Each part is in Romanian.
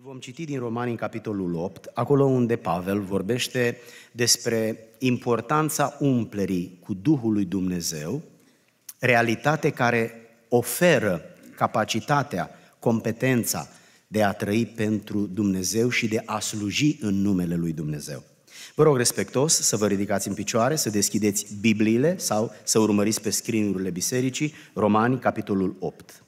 Vom citi din Romani în capitolul 8, acolo unde Pavel vorbește despre importanța umplerii cu Duhul lui Dumnezeu, realitate care oferă capacitatea, competența de a trăi pentru Dumnezeu și de a sluji în numele lui Dumnezeu. Vă rog respectos să vă ridicați în picioare, să deschideți Bibliile sau să urmăriți pe scrinurile bisericii, Romani, capitolul 8.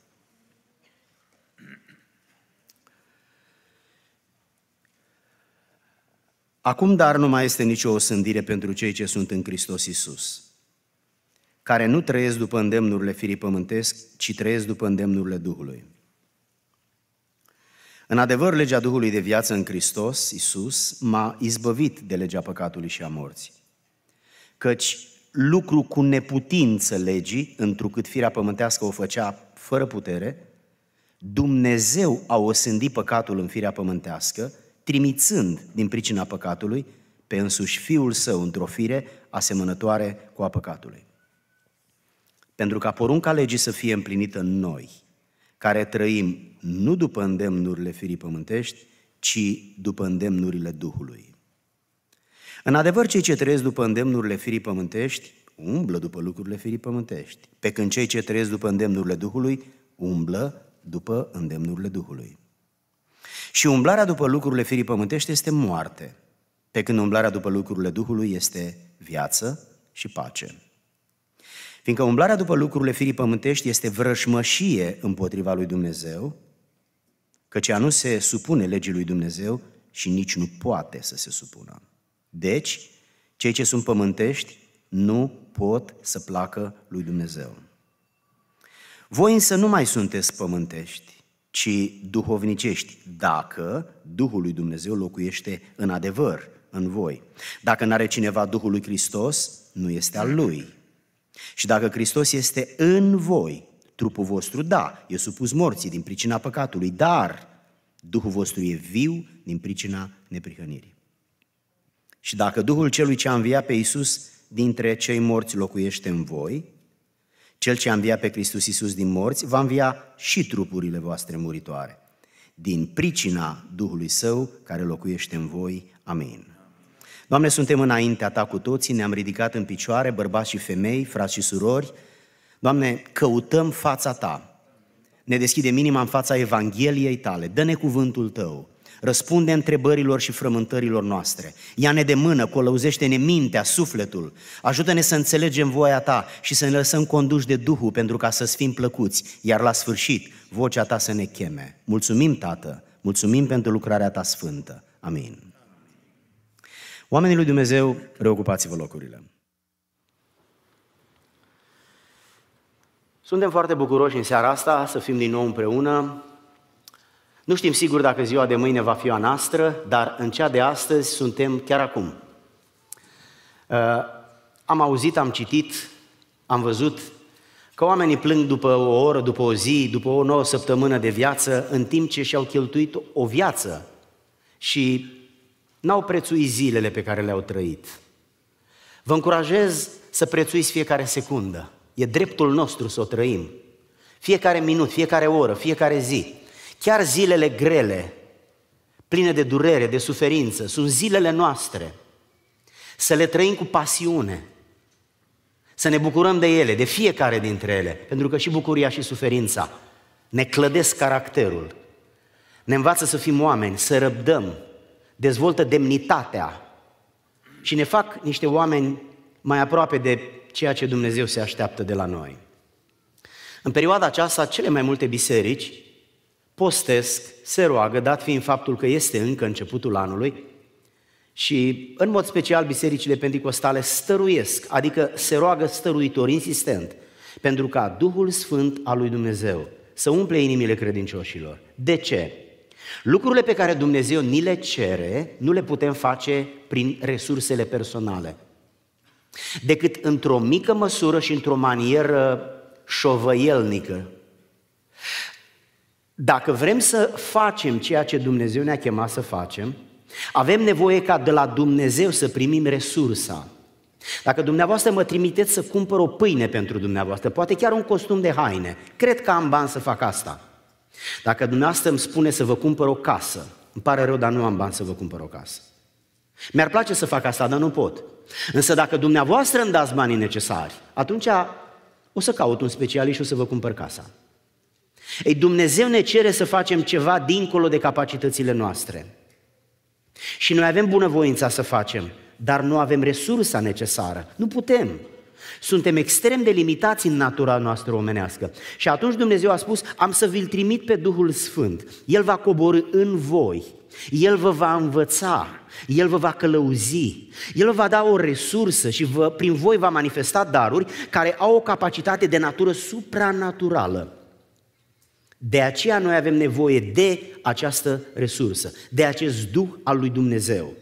Acum, dar, nu mai este nicio osândire pentru cei ce sunt în Hristos Isus, care nu trăiesc după îndemnurile firii pământesc, ci trăiesc după îndemnurile Duhului. În adevăr, legea Duhului de viață în Hristos, Isus, m-a izbăvit de legea păcatului și a morții. Căci lucru cu neputință legii, întrucât firea pământească o făcea fără putere, Dumnezeu a osândit păcatul în firea pământească, trimițând din pricina păcatului pe însuși Fiul Său într-o fire asemănătoare cu a păcatului. Pentru ca porunca legii să fie împlinită în noi, care trăim nu după îndemnurile firii pământești, ci după îndemnurile Duhului. În adevăr, cei ce trăiesc după îndemnurile firii pământești umblă după lucrurile firii pământești, pe când cei ce trăiesc după îndemnurile Duhului umblă după îndemnurile Duhului. Și umblarea după lucrurile firii pământești este moarte, pe când umblarea după lucrurile Duhului este viață și pace. Fiindcă umblarea după lucrurile firii pământești este vrășmășie împotriva lui Dumnezeu, căci ea nu se supune legii lui Dumnezeu și nici nu poate să se supună. Deci, cei ce sunt pământești nu pot să placă lui Dumnezeu. Voi însă nu mai sunteți pământești, ci duhovnicești, dacă Duhul lui Dumnezeu locuiește în adevăr în voi. Dacă nu are cineva Duhul lui Hristos, nu este al lui. Și dacă Hristos este în voi, trupul vostru, da, e supus morții din pricina păcatului, dar Duhul vostru e viu din pricina neprihănirii. Și dacă Duhul celui ce a înviat pe Iisus dintre cei morți locuiește în voi, cel ce a înviat pe Hristos Iisus din morți va învia și trupurile voastre muritoare, din pricina Duhului Său care locuiește în voi. Amin. Doamne, suntem înaintea Ta cu toții, ne-am ridicat în picioare, bărbați și femei, frați și surori. Doamne, căutăm fața Ta, ne deschidem inima în fața Evangheliei Tale, dă-ne cuvântul Tău, răspunde întrebărilor și frământărilor noastre. Ia-ne de mână, colăuzește ne mintea, sufletul. Ajută-ne să înțelegem voia ta și să ne lăsăm conduși de Duhul pentru ca să fim plăcuți, iar la sfârșit vocea ta să ne cheme. Mulțumim, Tată, mulțumim pentru lucrarea ta sfântă. Amin. Oamenii lui Dumnezeu, reocupați-vă locurile. Suntem foarte bucuroși în seara asta să fim din nou împreună nu știm sigur dacă ziua de mâine va fi a noastră, dar în cea de astăzi suntem chiar acum. Uh, am auzit, am citit, am văzut că oamenii plâng după o oră, după o zi, după o nouă săptămână de viață, în timp ce și-au cheltuit o viață și n-au prețuit zilele pe care le-au trăit. Vă încurajez să prețuiți fiecare secundă. E dreptul nostru să o trăim. Fiecare minut, fiecare oră, fiecare zi. Chiar zilele grele, pline de durere, de suferință, sunt zilele noastre. Să le trăim cu pasiune, să ne bucurăm de ele, de fiecare dintre ele, pentru că și bucuria și suferința ne clădesc caracterul, ne învață să fim oameni, să răbdăm, dezvoltă demnitatea și ne fac niște oameni mai aproape de ceea ce Dumnezeu se așteaptă de la noi. În perioada aceasta, cele mai multe biserici postesc, se roagă, dat fiind faptul că este încă începutul anului, și în mod special bisericile pentecostale stăruiesc, adică se roagă stăruitor insistent, pentru ca Duhul Sfânt al lui Dumnezeu să umple inimile credincioșilor. De ce? Lucrurile pe care Dumnezeu ni le cere, nu le putem face prin resursele personale, decât într-o mică măsură și într-o manieră șovăielnică, dacă vrem să facem ceea ce Dumnezeu ne-a chemat să facem, avem nevoie ca de la Dumnezeu să primim resursa. Dacă dumneavoastră mă trimiteți să cumpăr o pâine pentru dumneavoastră, poate chiar un costum de haine, cred că am bani să fac asta. Dacă dumneavoastră îmi spune să vă cumpăr o casă, îmi pare rău, dar nu am bani să vă cumpăr o casă. Mi-ar place să fac asta, dar nu pot. Însă dacă dumneavoastră îmi dați banii necesari, atunci o să caut un specialist și o să vă cumpăr casa. Ei, Dumnezeu ne cere să facem ceva dincolo de capacitățile noastre. Și noi avem bunăvoința să facem, dar nu avem resursa necesară. Nu putem. Suntem extrem de limitați în natura noastră omenească. Și atunci Dumnezeu a spus, am să vi-l trimit pe Duhul Sfânt. El va coborâ în voi, el vă va învăța, El vă va călăuzi, El vă va da o resursă și vă, prin voi va manifesta daruri care au o capacitate de natură supranaturală. De aceea noi avem nevoie de această resursă, de acest Duh al lui Dumnezeu.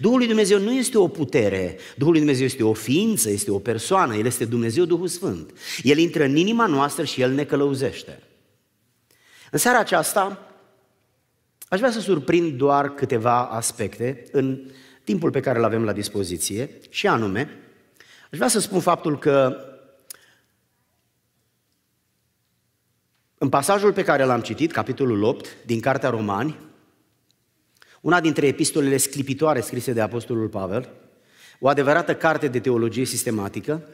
Duhul lui Dumnezeu nu este o putere, Duhul lui Dumnezeu este o ființă, este o persoană, El este Dumnezeu Duhul Sfânt. El intră în inima noastră și El ne călăuzește. În seara aceasta aș vrea să surprind doar câteva aspecte în timpul pe care îl avem la dispoziție și anume, aș vrea să spun faptul că În pasajul pe care l-am citit, capitolul 8 din Cartea Romani, una dintre epistolele sclipitoare scrise de Apostolul Pavel, o adevărată carte de teologie sistematică,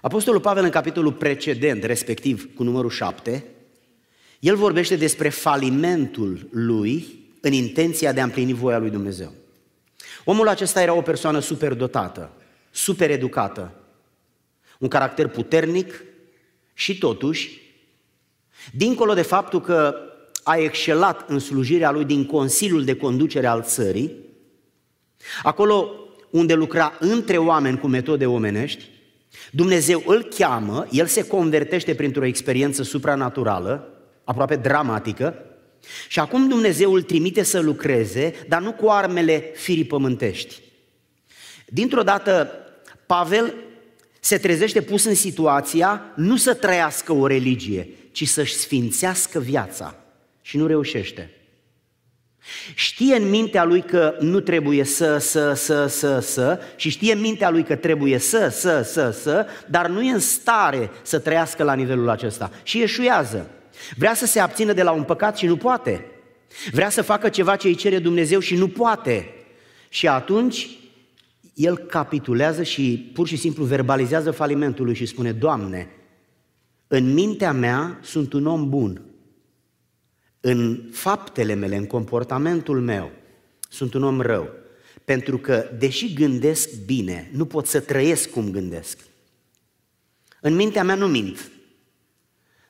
Apostolul Pavel în capitolul precedent, respectiv cu numărul 7, el vorbește despre falimentul lui în intenția de a împlini voia lui Dumnezeu. Omul acesta era o persoană superdotată, supereducată, un caracter puternic și totuși Dincolo de faptul că a excelat în slujirea lui din Consiliul de Conducere al țării, acolo unde lucra între oameni cu metode omenești, Dumnezeu îl cheamă, el se convertește printr-o experiență supranaturală, aproape dramatică, și acum Dumnezeu îl trimite să lucreze, dar nu cu armele firii pământești. Dintr-o dată, Pavel se trezește pus în situația nu să trăiască o religie, ci să-și sfințească viața și nu reușește. Știe în mintea lui că nu trebuie să, să, să, să, să și știe în mintea lui că trebuie să, să, să, să, dar nu e în stare să trăiască la nivelul acesta și eșuează. Vrea să se abțină de la un păcat și nu poate. Vrea să facă ceva ce îi cere Dumnezeu și nu poate. Și atunci el capitulează și pur și simplu verbalizează falimentul lui și spune, Doamne, în mintea mea sunt un om bun. În faptele mele, în comportamentul meu, sunt un om rău. Pentru că, deși gândesc bine, nu pot să trăiesc cum gândesc. În mintea mea nu mint.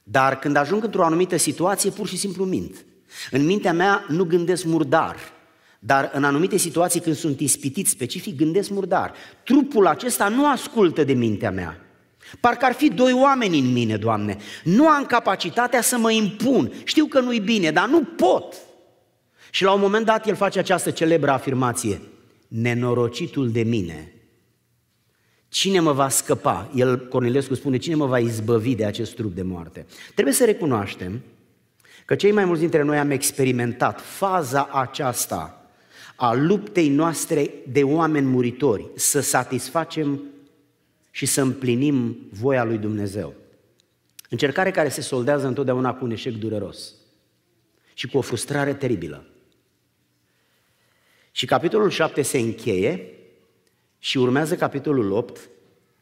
Dar când ajung într-o anumită situație, pur și simplu mint. În mintea mea nu gândesc murdar, dar în anumite situații când sunt ispitit specific, gândesc murdar. Trupul acesta nu ascultă de mintea mea. Parcă ar fi doi oameni în mine, Doamne. Nu am capacitatea să mă impun. Știu că nu-i bine, dar nu pot. Și la un moment dat el face această celebră afirmație. Nenorocitul de mine. Cine mă va scăpa? El, Cornelescu, spune, cine mă va izbăvi de acest trup de moarte? Trebuie să recunoaștem că cei mai mulți dintre noi am experimentat faza aceasta a luptei noastre de oameni muritori, să satisfacem și să împlinim voia lui Dumnezeu. Încercare care se soldează întotdeauna cu un eșec dureros și cu o frustrare teribilă. Și capitolul 7 se încheie și urmează capitolul 8,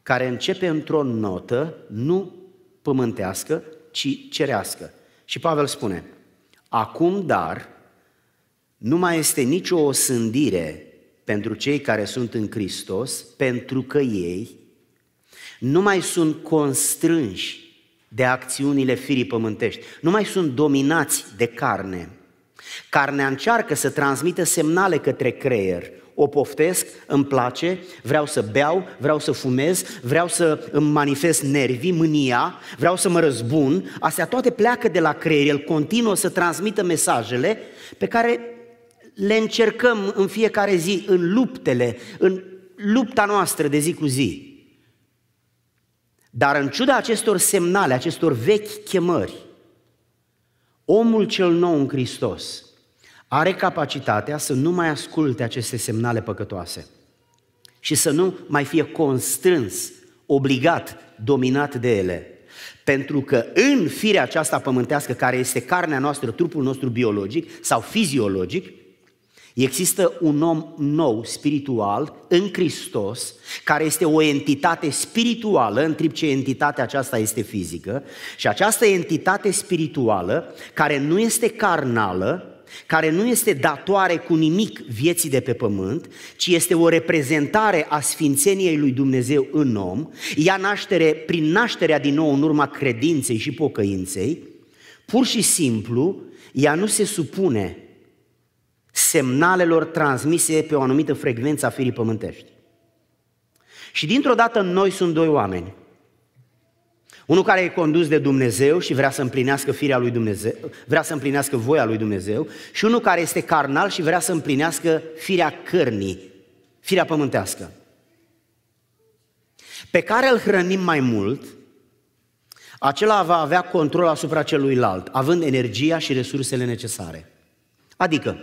care începe într-o notă nu pământească, ci cerească. Și Pavel spune, acum dar nu mai este nicio osândire pentru cei care sunt în Hristos, pentru că ei nu mai sunt constrânși de acțiunile firii pământești, nu mai sunt dominați de carne. Carnea încearcă să transmită semnale către creier. O poftesc, îmi place, vreau să beau, vreau să fumez, vreau să îmi manifest nervii, mânia, vreau să mă răzbun. Astea toate pleacă de la creier, el continuă să transmită mesajele pe care le încercăm în fiecare zi, în luptele, în lupta noastră de zi cu zi. Dar în ciuda acestor semnale, acestor vechi chemări, omul cel nou în Hristos are capacitatea să nu mai asculte aceste semnale păcătoase și să nu mai fie constrâns, obligat, dominat de ele. Pentru că în firea aceasta pământească, care este carnea noastră, trupul nostru biologic sau fiziologic, Există un om nou, spiritual, în Hristos, care este o entitate spirituală, în timp ce entitatea aceasta este fizică, și această entitate spirituală, care nu este carnală, care nu este datoare cu nimic vieții de pe pământ, ci este o reprezentare a sfințeniei lui Dumnezeu în om, ia naștere prin nașterea din nou în urma credinței și pocăinței, pur și simplu, ea nu se supune semnalelor transmise pe o anumită frecvență a firii pământești. Și dintr-o dată noi sunt doi oameni. Unul care e condus de Dumnezeu și vrea să împlinească firea lui Dumnezeu, vrea să împlinească voia lui Dumnezeu, și unul care este carnal și vrea să împlinească firea cărnii, firea pământească. Pe care îl hrănim mai mult, acela va avea control asupra celuilalt, având energia și resursele necesare. Adică,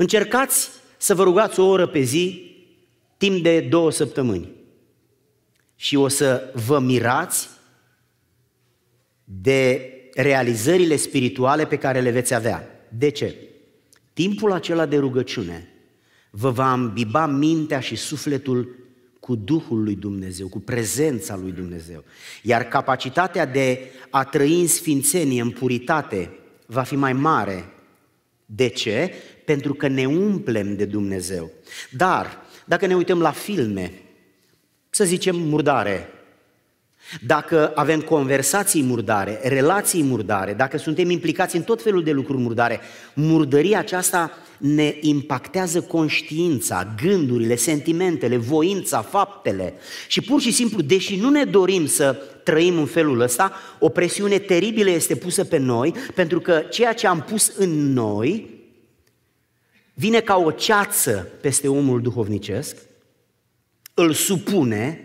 Încercați să vă rugați o oră pe zi, timp de două săptămâni. Și o să vă mirați de realizările spirituale pe care le veți avea. De ce? Timpul acela de rugăciune vă va ambiba mintea și sufletul cu Duhul lui Dumnezeu, cu prezența lui Dumnezeu. Iar capacitatea de a trăi în sfințenie, în puritate, va fi mai mare. De ce? pentru că ne umplem de Dumnezeu. Dar, dacă ne uităm la filme, să zicem murdare, dacă avem conversații murdare, relații murdare, dacă suntem implicați în tot felul de lucruri murdare, murdăria aceasta ne impactează conștiința, gândurile, sentimentele, voința, faptele. Și pur și simplu, deși nu ne dorim să trăim în felul ăsta, o presiune teribilă este pusă pe noi, pentru că ceea ce am pus în noi vine ca o ceață peste omul duhovnicesc, îl supune,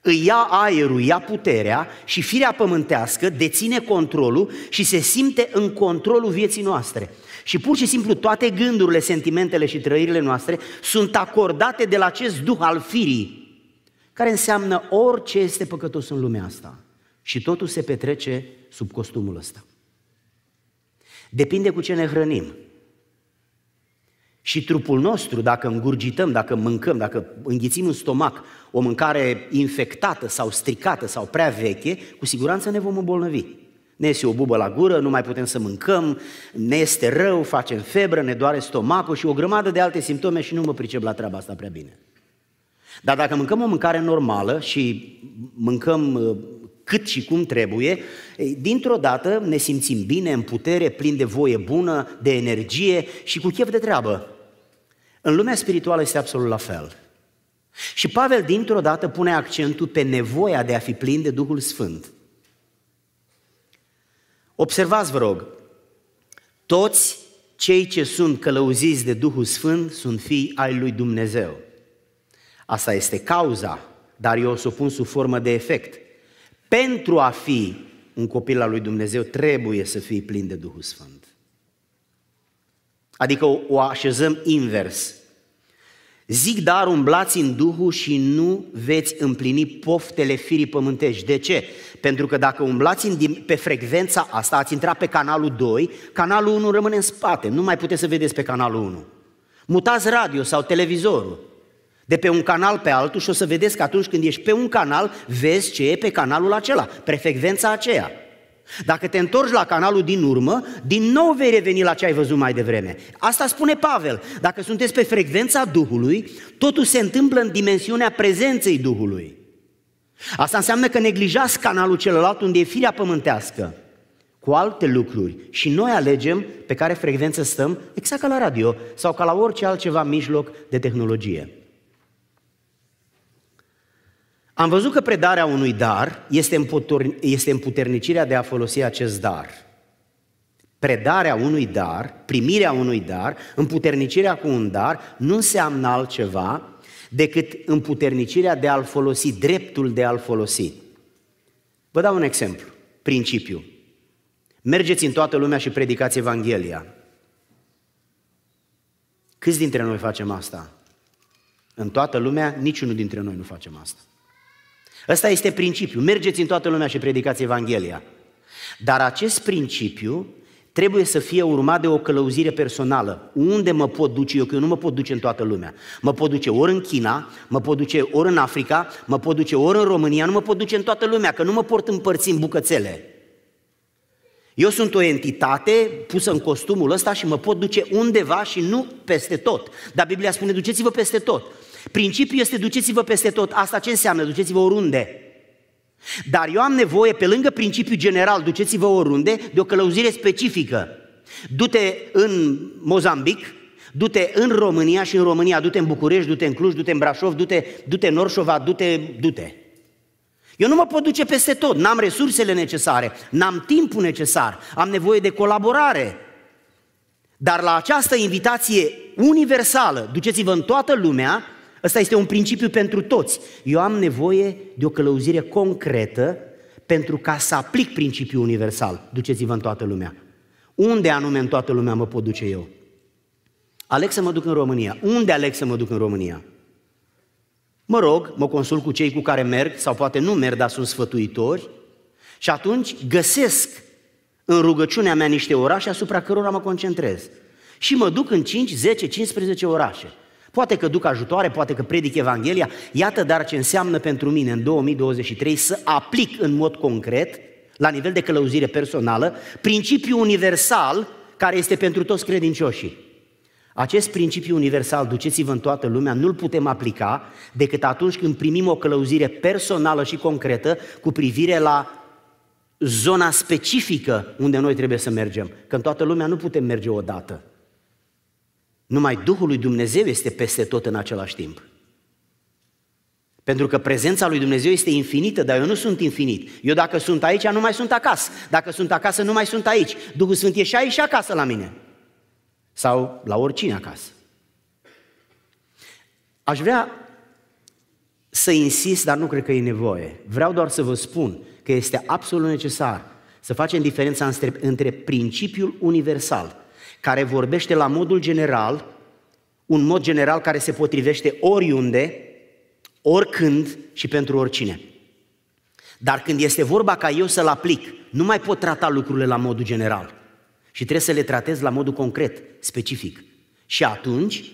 îi ia aerul, ia puterea și firea pământească deține controlul și se simte în controlul vieții noastre. Și pur și simplu toate gândurile, sentimentele și trăirile noastre sunt acordate de la acest duh al firii, care înseamnă orice este păcătos în lumea asta. Și totul se petrece sub costumul ăsta. Depinde cu ce ne hrănim. Și trupul nostru, dacă îngurgităm, dacă mâncăm, dacă înghițim în stomac o mâncare infectată sau stricată sau prea veche, cu siguranță ne vom îmbolnăvi. Ne este o bubă la gură, nu mai putem să mâncăm, ne este rău, facem febră, ne doare stomacul și o grămadă de alte simptome și nu mă pricep la treaba asta prea bine. Dar dacă mâncăm o mâncare normală și mâncăm uh, cât și cum trebuie, dintr-o dată ne simțim bine, în putere, plin de voie bună, de energie și cu chef de treabă. În lumea spirituală este absolut la fel. Și Pavel dintr-o dată pune accentul pe nevoia de a fi plin de Duhul Sfânt. Observați, vă rog, toți cei ce sunt călăuziți de Duhul Sfânt sunt fii ai lui Dumnezeu. Asta este cauza, dar eu o să o pun sub formă de efect. Pentru a fi un copil al lui Dumnezeu trebuie să fii plin de Duhul Sfânt. Adică o așezăm invers. Zic dar umblați în Duhul și nu veți împlini poftele firii pământești. De ce? Pentru că dacă umblați în, pe frecvența asta, ați intrat pe canalul 2, canalul 1 rămâne în spate, nu mai puteți să vedeți pe canalul 1. Mutați radio sau televizorul de pe un canal pe altul și o să vedeți că atunci când ești pe un canal, vezi ce e pe canalul acela, pe frecvența aceea. Dacă te întorci la canalul din urmă, din nou vei reveni la ce ai văzut mai devreme. Asta spune Pavel. Dacă sunteți pe frecvența Duhului, totul se întâmplă în dimensiunea prezenței Duhului. Asta înseamnă că neglijați canalul celălalt unde e firea pământească cu alte lucruri și noi alegem pe care frecvență stăm, exact ca la radio sau ca la orice altceva mijloc de tehnologie. Am văzut că predarea unui dar este împuternicirea de a folosi acest dar. Predarea unui dar, primirea unui dar, împuternicirea cu un dar, nu înseamnă altceva decât împuternicirea de a-l folosi, dreptul de a-l folosi. Vă dau un exemplu, principiu. Mergeți în toată lumea și predicați Evanghelia. Câți dintre noi facem asta? În toată lumea, niciunul dintre noi nu facem asta. Ăsta este principiul. Mergeți în toată lumea și predicați Evanghelia. Dar acest principiu trebuie să fie urmat de o călăuzire personală. Unde mă pot duce eu? Că eu nu mă pot duce în toată lumea. Mă pot duce ori în China, mă pot duce ori în Africa, mă pot duce ori în România, nu mă pot duce în toată lumea, că nu mă pot împărți în bucățele. Eu sunt o entitate pusă în costumul ăsta și mă pot duce undeva și nu peste tot. Dar Biblia spune, duceți-vă peste tot. Principiul este duceți-vă peste tot. Asta ce înseamnă? Duceți-vă oriunde. Dar eu am nevoie, pe lângă principiul general, duceți-vă oriunde, de o călăuzire specifică. Du-te în Mozambic, du-te în România și în România, du-te în București, du-te în Cluj, du-te în Brașov, du-te, du-te în Orșova, du-te, du-te. Eu nu mă pot duce peste tot, n-am resursele necesare, n-am timpul necesar, am nevoie de colaborare. Dar la această invitație universală, duceți-vă în toată lumea, Ăsta este un principiu pentru toți. Eu am nevoie de o călăuzire concretă pentru ca să aplic principiul universal. Duceți-vă în toată lumea. Unde anume în toată lumea mă pot duce eu? Aleg să mă duc în România. Unde aleg să mă duc în România? Mă rog, mă consult cu cei cu care merg sau poate nu merg, dar sunt sfătuitori și atunci găsesc în rugăciunea mea niște orașe asupra cărora mă concentrez. Și mă duc în 5, 10, 15 orașe. Poate că duc ajutoare, poate că predic Evanghelia, iată dar ce înseamnă pentru mine în 2023 să aplic în mod concret, la nivel de călăuzire personală, principiul universal care este pentru toți credincioșii. Acest principiu universal, duceți-vă în toată lumea, nu-l putem aplica decât atunci când primim o călăuzire personală și concretă cu privire la zona specifică unde noi trebuie să mergem. Că în toată lumea nu putem merge odată. Numai Duhul lui Dumnezeu este peste tot în același timp. Pentru că prezența lui Dumnezeu este infinită, dar eu nu sunt infinit. Eu dacă sunt aici, nu mai sunt acasă. Dacă sunt acasă, nu mai sunt aici. Duhul Sfânt e și aici și acasă la mine. Sau la oricine acasă. Aș vrea să insist, dar nu cred că e nevoie. Vreau doar să vă spun că este absolut necesar să facem diferența între, între principiul universal care vorbește la modul general, un mod general care se potrivește oriunde, oricând și pentru oricine. Dar când este vorba ca eu să-l aplic, nu mai pot trata lucrurile la modul general. Și trebuie să le tratez la modul concret, specific. Și atunci,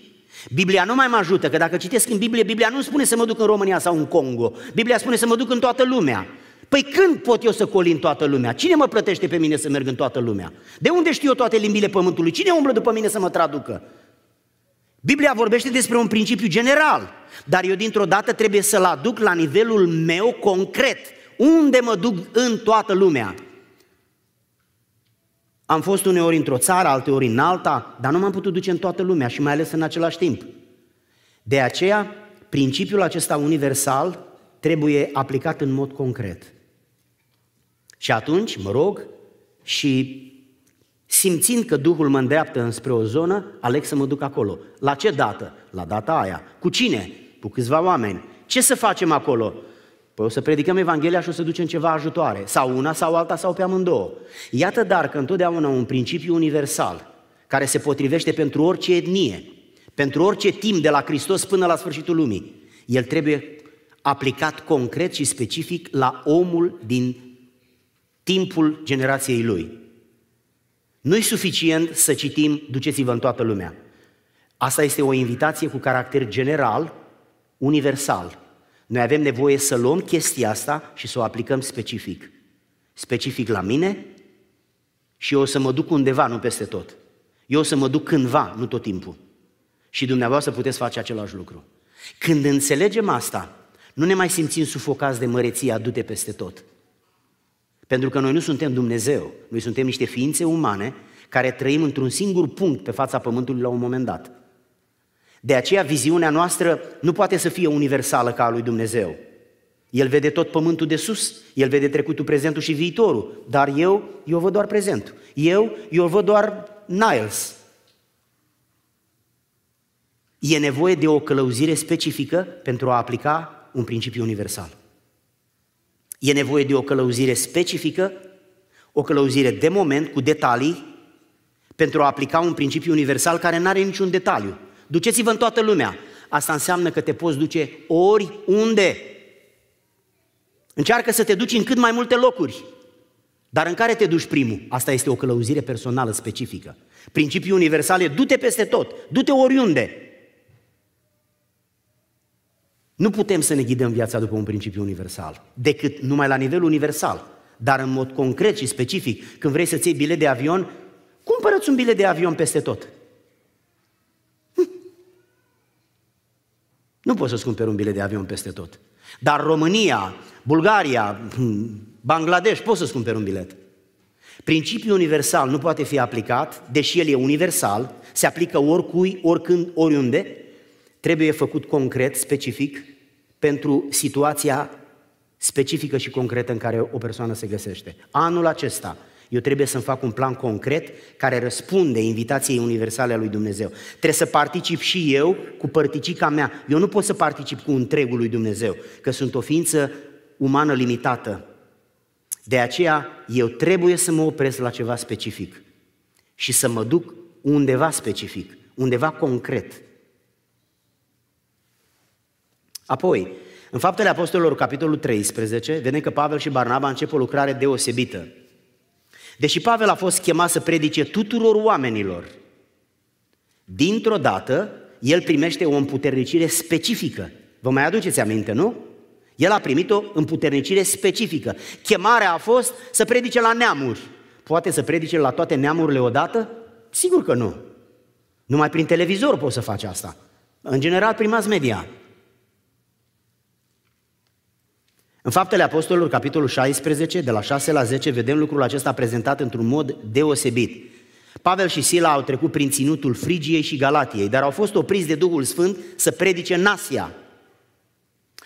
Biblia nu mai mă ajută, că dacă citesc în Biblie, Biblia nu spune să mă duc în România sau în Congo. Biblia spune să mă duc în toată lumea. Păi când pot eu să colin toată lumea? Cine mă plătește pe mine să merg în toată lumea? De unde știu eu toate limbile pământului? Cine umblă după mine să mă traducă? Biblia vorbește despre un principiu general, dar eu dintr-o dată trebuie să-l aduc la nivelul meu concret. Unde mă duc în toată lumea? Am fost uneori într-o țară, alteori în alta, dar nu m-am putut duce în toată lumea și mai ales în același timp. De aceea, principiul acesta universal trebuie aplicat în mod concret. Și atunci, mă rog, și simțind că Duhul mă îndreaptă înspre o zonă, aleg să mă duc acolo. La ce dată? La data aia. Cu cine? Cu câțiva oameni. Ce să facem acolo? Păi o să predicăm Evanghelia și o să ducem ceva ajutoare. Sau una, sau alta, sau pe amândouă. Iată dar că întotdeauna un principiu universal, care se potrivește pentru orice etnie, pentru orice timp de la Hristos până la sfârșitul lumii, el trebuie aplicat concret și specific la omul din timpul generației lui. nu e suficient să citim, duceți-vă în toată lumea. Asta este o invitație cu caracter general, universal. Noi avem nevoie să luăm chestia asta și să o aplicăm specific. Specific la mine și eu o să mă duc undeva, nu peste tot. Eu o să mă duc cândva, nu tot timpul. Și dumneavoastră puteți face același lucru. Când înțelegem asta, nu ne mai simțim sufocați de măreția du-te peste tot. Pentru că noi nu suntem Dumnezeu, noi suntem niște ființe umane care trăim într-un singur punct pe fața Pământului la un moment dat. De aceea viziunea noastră nu poate să fie universală ca a lui Dumnezeu. El vede tot pământul de sus, el vede trecutul, prezentul și viitorul, dar eu, eu văd doar prezentul. Eu, eu văd doar Niles. E nevoie de o călăuzire specifică pentru a aplica un principiu universal. E nevoie de o călăuzire specifică, o călăuzire de moment, cu detalii, pentru a aplica un principiu universal care nu are niciun detaliu. Duceți-vă în toată lumea. Asta înseamnă că te poți duce oriunde. Încearcă să te duci în cât mai multe locuri. Dar în care te duci primul? Asta este o călăuzire personală specifică. Principiul universal e du-te peste tot, du-te oriunde. Nu putem să ne ghidăm viața după un principiu universal, decât numai la nivel universal. Dar în mod concret și specific, când vrei să-ți iei bilet de avion, cumpărăți un bilet de avion peste tot. Hm. Nu poți să-ți cumperi un bilet de avion peste tot. Dar România, Bulgaria, hm, Bangladesh, poți să-ți cumperi un bilet. Principiul universal nu poate fi aplicat, deși el e universal, se aplică oricui, oricând, oriunde, trebuie făcut concret, specific, pentru situația specifică și concretă în care o persoană se găsește. Anul acesta eu trebuie să-mi fac un plan concret care răspunde invitației universale a lui Dumnezeu. Trebuie să particip și eu cu părticica mea. Eu nu pot să particip cu întregul lui Dumnezeu, că sunt o ființă umană limitată. De aceea eu trebuie să mă opresc la ceva specific și să mă duc undeva specific, undeva concret. Apoi, în Faptele Apostolilor, capitolul 13, vedem că Pavel și Barnaba încep o lucrare deosebită. Deși Pavel a fost chemat să predice tuturor oamenilor, dintr-o dată el primește o împuternicire specifică. Vă mai aduceți aminte, nu? El a primit o împuternicire specifică. Chemarea a fost să predice la neamuri. Poate să predice la toate neamurile odată? Sigur că nu. Numai prin televizor poți să faci asta. În general, prin mass media. În Faptele Apostolilor, capitolul 16, de la 6 la 10, vedem lucrul acesta prezentat într-un mod deosebit. Pavel și Sila au trecut prin ținutul Frigiei și Galatiei, dar au fost opriți de Duhul Sfânt să predice în Asia.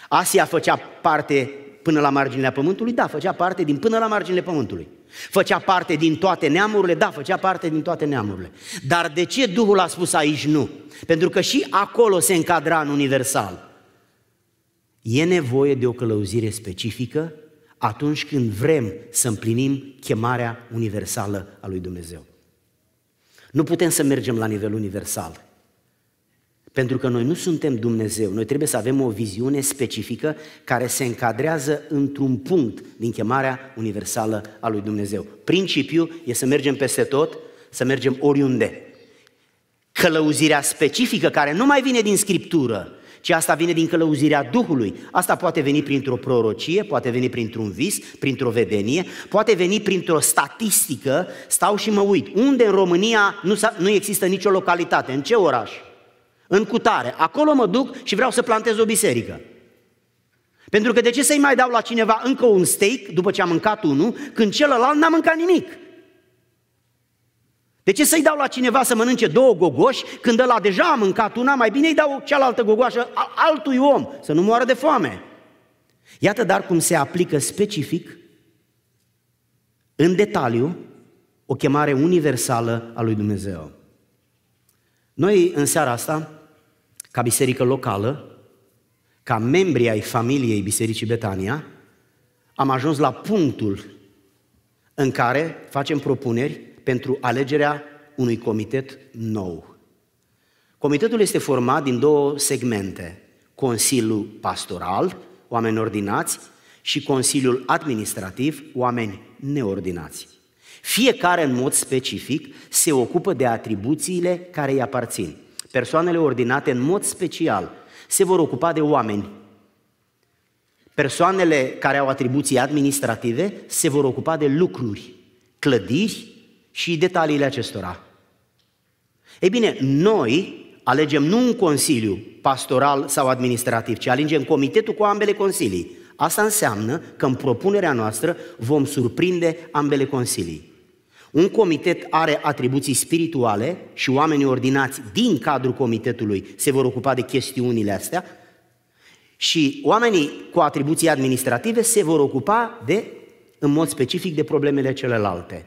Asia făcea parte până la marginea pământului? Da, făcea parte din până la marginile pământului. Făcea parte din toate neamurile? Da, făcea parte din toate neamurile. Dar de ce Duhul a spus aici nu? Pentru că și acolo se încadra în universal. E nevoie de o călăuzire specifică atunci când vrem să împlinim chemarea universală a lui Dumnezeu. Nu putem să mergem la nivel universal. Pentru că noi nu suntem Dumnezeu, noi trebuie să avem o viziune specifică care se încadrează într-un punct din chemarea universală a lui Dumnezeu. Principiul e să mergem peste tot, să mergem oriunde. Călăuzirea specifică care nu mai vine din Scriptură, ci asta vine din călăuzirea Duhului. Asta poate veni printr-o prorocie, poate veni printr-un vis, printr-o vedenie, poate veni printr-o statistică. Stau și mă uit. Unde în România nu, nu există nicio localitate? În ce oraș? În cutare. Acolo mă duc și vreau să plantez o biserică. Pentru că de ce să-i mai dau la cineva încă un steak după ce am mâncat unul, când celălalt n-a mâncat nimic? De ce să-i dau la cineva să mănânce două gogoși când ăla deja a mâncat una, mai bine îi dau cealaltă gogoașă altui om, să nu moară de foame. Iată dar cum se aplică specific, în detaliu, o chemare universală a lui Dumnezeu. Noi în seara asta, ca biserică locală, ca membri ai familiei Bisericii Betania, am ajuns la punctul în care facem propuneri pentru alegerea unui comitet nou. Comitetul este format din două segmente, Consiliul Pastoral, oameni ordinați, și Consiliul Administrativ, oameni neordinați. Fiecare în mod specific se ocupă de atribuțiile care îi aparțin. Persoanele ordinate în mod special se vor ocupa de oameni. Persoanele care au atribuții administrative se vor ocupa de lucruri, clădiri, și detaliile acestora. Ei bine, noi alegem nu un consiliu pastoral sau administrativ, ci alegem comitetul cu ambele consilii. Asta înseamnă că în propunerea noastră vom surprinde ambele consilii. Un comitet are atribuții spirituale și oamenii ordinați din cadrul comitetului se vor ocupa de chestiunile astea și oamenii cu atribuții administrative se vor ocupa de, în mod specific, de problemele celelalte.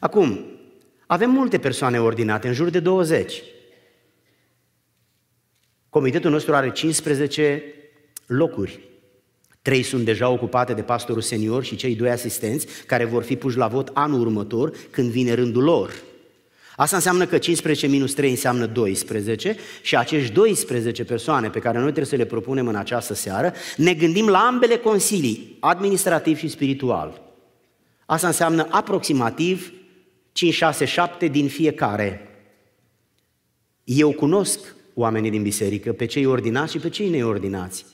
Acum, avem multe persoane ordinate, în jur de 20. Comitetul nostru are 15 locuri. Trei sunt deja ocupate de pastorul senior și cei doi asistenți care vor fi puși la vot anul următor când vine rândul lor. Asta înseamnă că 15 minus 3 înseamnă 12 și acești 12 persoane pe care noi trebuie să le propunem în această seară, ne gândim la ambele consilii, administrativ și spiritual. Asta înseamnă aproximativ 5, 6, 7 din fiecare. Eu cunosc oamenii din biserică, pe cei ordinați și pe cei neordinați.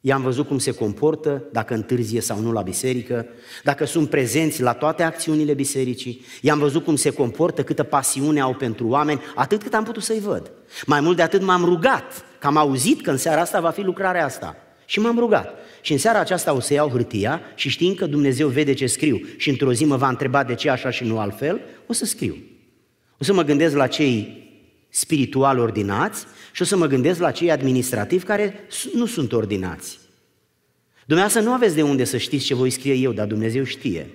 I-am văzut cum se comportă, dacă întârzie sau nu la biserică, dacă sunt prezenți la toate acțiunile bisericii, i-am văzut cum se comportă, câtă pasiune au pentru oameni, atât cât am putut să-i văd. Mai mult de atât m-am rugat, că am auzit că în seara asta va fi lucrarea asta. Și m-am rugat. Și în seara aceasta o să iau hârtia și știind că Dumnezeu vede ce scriu și într-o zi mă va întreba de ce așa și nu altfel, o să scriu. O să mă gândesc la cei spiritual ordinați și o să mă gândesc la cei administrativi care nu sunt ordinați. Dumneavoastră nu aveți de unde să știți ce voi scrie eu, dar Dumnezeu știe.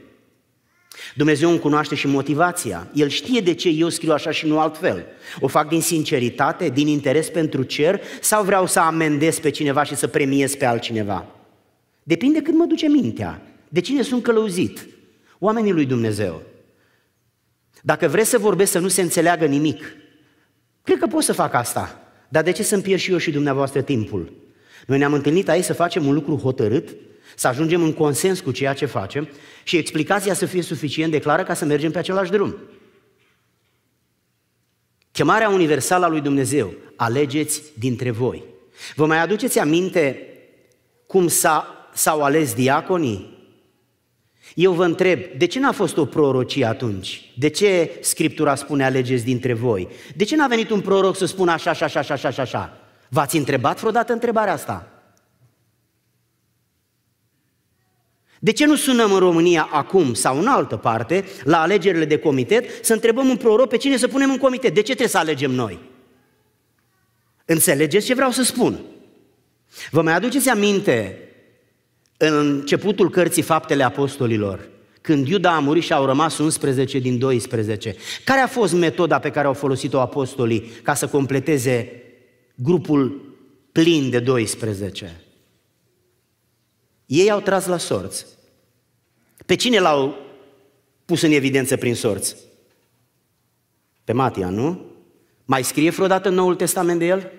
Dumnezeu îmi cunoaște și motivația. El știe de ce eu scriu așa și nu altfel. O fac din sinceritate, din interes pentru cer sau vreau să amendez pe cineva și să premiez pe altcineva? Depinde cât mă duce mintea, de cine sunt călăuzit, oamenii lui Dumnezeu. Dacă vreți să vorbesc să nu se înțeleagă nimic, cred că pot să fac asta, dar de ce să-mi pierd și eu și dumneavoastră timpul? Noi ne-am întâlnit aici să facem un lucru hotărât, să ajungem în consens cu ceea ce facem și explicația să fie suficient de clară ca să mergem pe același drum. Chemarea universală a lui Dumnezeu, alegeți dintre voi. Vă mai aduceți aminte cum s-a s-au ales diaconii? Eu vă întreb, de ce n-a fost o prorocie atunci? De ce Scriptura spune alegeți dintre voi? De ce n-a venit un proroc să spună așa, așa, așa, așa, așa, așa? V-ați întrebat vreodată întrebarea asta? De ce nu sunăm în România acum sau în altă parte, la alegerile de comitet, să întrebăm un proroc pe cine să punem în comitet? De ce trebuie să alegem noi? Înțelegeți ce vreau să spun? Vă mai aduceți aminte în începutul cărții Faptele Apostolilor, când Iuda a murit și au rămas 11 din 12. Care a fost metoda pe care au folosit-o apostolii ca să completeze grupul plin de 12? Ei au tras la sorți. Pe cine l-au pus în evidență prin sorți? Pe Matia, nu? Mai scrie vreodată în Noul Testament de el?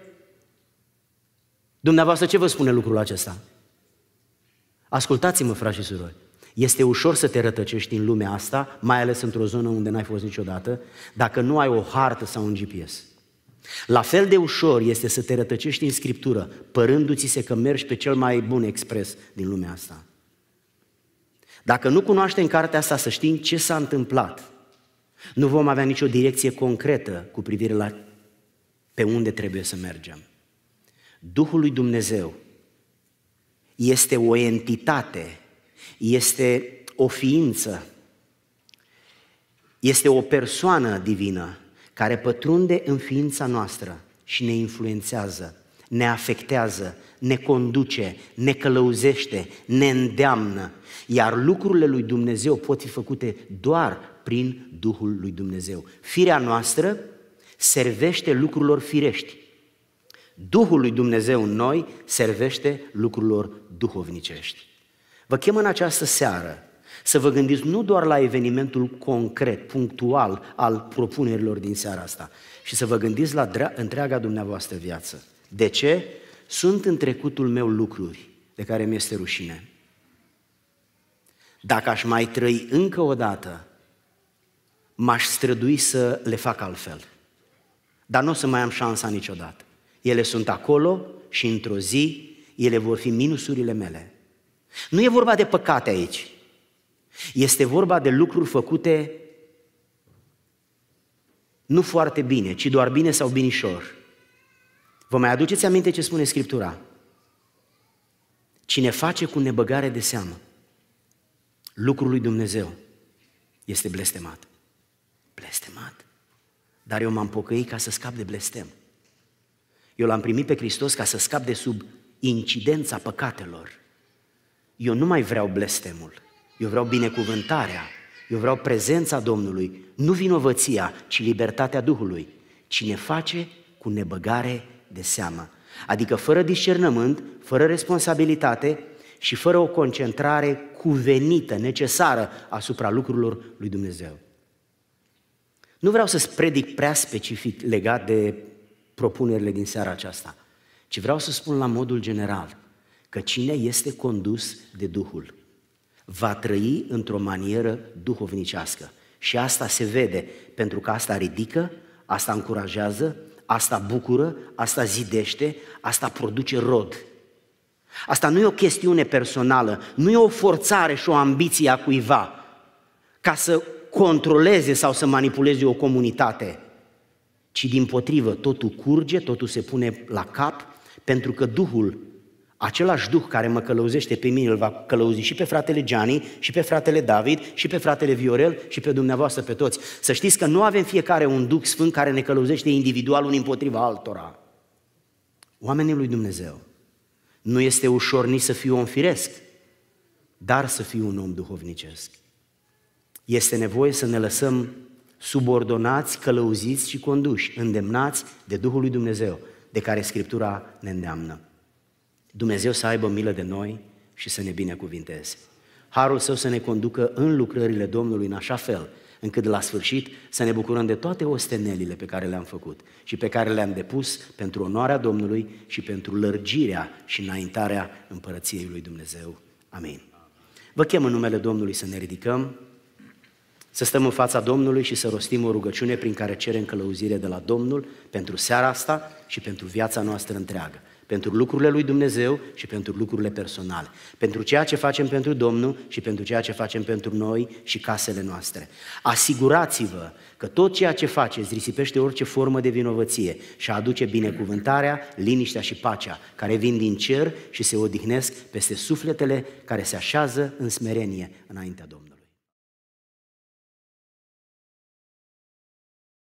Dumneavoastră, ce vă spune lucrul acesta? Ascultați-mă, frați și surori, este ușor să te rătăcești în lumea asta, mai ales într-o zonă unde n-ai fost niciodată, dacă nu ai o hartă sau un GPS. La fel de ușor este să te rătăcești în Scriptură, părându-ți se că mergi pe cel mai bun expres din lumea asta. Dacă nu cunoaștem cartea asta, să știm ce s-a întâmplat. Nu vom avea nicio direcție concretă cu privire la pe unde trebuie să mergem. Duhul lui Dumnezeu este o entitate, este o ființă, este o persoană divină care pătrunde în ființa noastră și ne influențează, ne afectează, ne conduce, ne călăuzește, ne îndeamnă. Iar lucrurile lui Dumnezeu pot fi făcute doar prin Duhul lui Dumnezeu. Firea noastră servește lucrurilor firești. Duhul lui Dumnezeu în noi servește lucrurilor duhovnicești. Vă chem în această seară să vă gândiți nu doar la evenimentul concret, punctual al propunerilor din seara asta, și să vă gândiți la întreaga dumneavoastră viață. De ce? Sunt în trecutul meu lucruri de care mi este rușine. Dacă aș mai trăi încă o dată, m-aș strădui să le fac altfel. Dar nu o să mai am șansa niciodată. Ele sunt acolo și într-o zi ele vor fi minusurile mele. Nu e vorba de păcate aici. Este vorba de lucruri făcute nu foarte bine, ci doar bine sau binișor. Vă mai aduceți aminte ce spune Scriptura? Cine face cu nebăgare de seamă lucrul lui Dumnezeu este blestemat. Blestemat. Dar eu m-am pocăit ca să scap de blestem. Eu l-am primit pe Hristos ca să scap de sub incidența păcatelor. Eu nu mai vreau blestemul, eu vreau binecuvântarea, eu vreau prezența Domnului, nu vinovăția, ci libertatea Duhului. Cine face cu nebăgare de seamă. Adică fără discernământ, fără responsabilitate și fără o concentrare cuvenită, necesară asupra lucrurilor lui Dumnezeu. Nu vreau să-ți predic prea specific legat de propunerile din seara aceasta, ci vreau să spun la modul general că cine este condus de Duhul va trăi într-o manieră duhovnicească. Și asta se vede, pentru că asta ridică, asta încurajează, asta bucură, asta zidește, asta produce rod. Asta nu e o chestiune personală, nu e o forțare și o ambiție a cuiva ca să controleze sau să manipuleze o comunitate, ci din potrivă totul curge, totul se pune la cap, pentru că Duhul, același Duh care mă călăuzește pe mine, îl va călăuzi și pe fratele Gianni, și pe fratele David, și pe fratele Viorel, și pe dumneavoastră, pe toți. Să știți că nu avem fiecare un Duh Sfânt care ne călăuzește individual unii împotriva altora. Oamenii lui Dumnezeu. Nu este ușor nici să fiu om firesc, dar să fiu un om duhovnicesc. Este nevoie să ne lăsăm subordonați, călăuziți și conduși, îndemnați de Duhul lui Dumnezeu, de care Scriptura ne îndeamnă. Dumnezeu să aibă milă de noi și să ne binecuvinteze. Harul Său să ne conducă în lucrările Domnului în așa fel, încât la sfârșit să ne bucurăm de toate ostenelile pe care le-am făcut și pe care le-am depus pentru onoarea Domnului și pentru lărgirea și înaintarea împărăției lui Dumnezeu. Amin. Vă chem în numele Domnului să ne ridicăm. Să stăm în fața Domnului și să rostim o rugăciune prin care cerem călăuzire de la Domnul pentru seara asta și pentru viața noastră întreagă pentru lucrurile lui Dumnezeu și pentru lucrurile personale, pentru ceea ce facem pentru Domnul și pentru ceea ce facem pentru noi și casele noastre. Asigurați-vă că tot ceea ce faceți risipește orice formă de vinovăție și aduce binecuvântarea, liniștea și pacea care vin din cer și se odihnesc peste sufletele care se așează în smerenie înaintea Domnului.